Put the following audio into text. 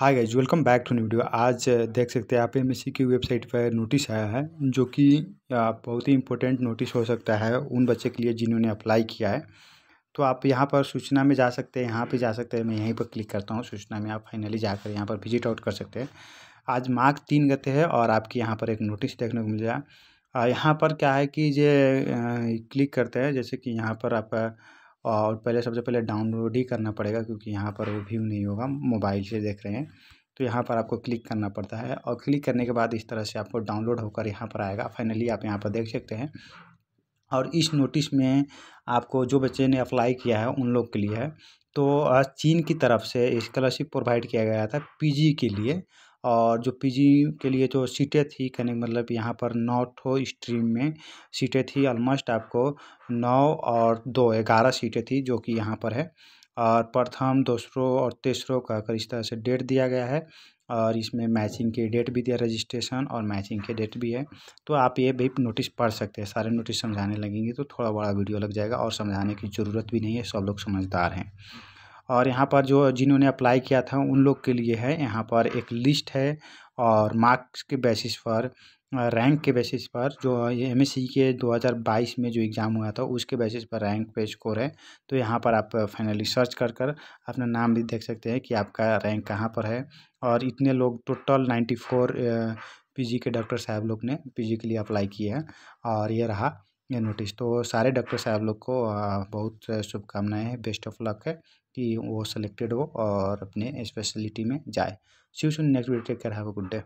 hi guys welcome back to new video आज देख सकते हैं आप एम की वेबसाइट पर नोटिस आया है जो कि बहुत ही इंपॉर्टेंट नोटिस हो सकता है उन बच्चे के लिए जिन्होंने अप्लाई किया है तो आप यहाँ पर सूचना में जा सकते हैं यहाँ पे जा सकते हैं मैं यहीं पर क्लिक करता हूँ सूचना में आप फाइनली जाकर यहाँ पर विजिट आउट कर सकते हैं आज मार्क तीन गते हैं और आपकी यहाँ पर एक नोटिस देखने को मिल जाए यहाँ पर क्या है कि ये क्लिक करते हैं जैसे कि यहाँ पर आप और पहले सबसे पहले डाउनलोड ही करना पड़ेगा क्योंकि यहाँ पर वो व्यू नहीं होगा मोबाइल से देख रहे हैं तो यहाँ पर आपको क्लिक करना पड़ता है और क्लिक करने के बाद इस तरह से आपको डाउनलोड होकर यहाँ पर आएगा फाइनली आप यहाँ पर देख सकते हैं और इस नोटिस में आपको जो बच्चे ने अप्लाई किया है उन लोग के लिए है तो चीन की तरफ से स्कॉलरशिप प्रोवाइड किया गया था पीजी के लिए और जो पी जी के लिए जो सीटें थी कहने मतलब यहाँ पर नौ ठो स्ट्रीम में सीटें थी ऑलमोस्ट आपको नौ और दो ग्यारह सीटें थी जो कि यहाँ पर है और प्रथम दूसरों और तेसरों का कर इस तरह से डेट दिया गया है और इसमें मैचिंग के डेट भी दिया रजिस्ट्रेशन और मैचिंग के डेट भी है तो आप ये भी नोटिस पढ़ सकते हैं सारे नोटिस समझाने लगेंगे तो थोड़ा बड़ा वीडियो लग जाएगा और समझाने की ज़रूरत भी नहीं है सब लोग समझदार हैं और यहाँ पर जो जिन्होंने अप्लाई किया था उन लोग के लिए है यहाँ पर एक लिस्ट है और मार्क्स के बेसिस पर रैंक के बेसिस पर जो एस एम के 2022 में जो एग्ज़ाम हुआ था उसके बेसिस पर रैंक पे स्कोर है तो यहाँ पर आप फाइनली सर्च कर कर अपना नाम भी देख सकते हैं कि आपका रैंक कहाँ पर है और इतने लोग टोटल 94 पीजी के डॉक्टर साहब लोग ने पीजी के लिए अप्लाई किए हैं और ये रहा ये नोटिस तो सारे डॉक्टर साहब लोग को बहुत शुभकामनाएं हैं बेस्ट ऑफ लक है कि वो सिलेक्टेड हो और अपने स्पेशलिटी में जाए see you next video take care have a good day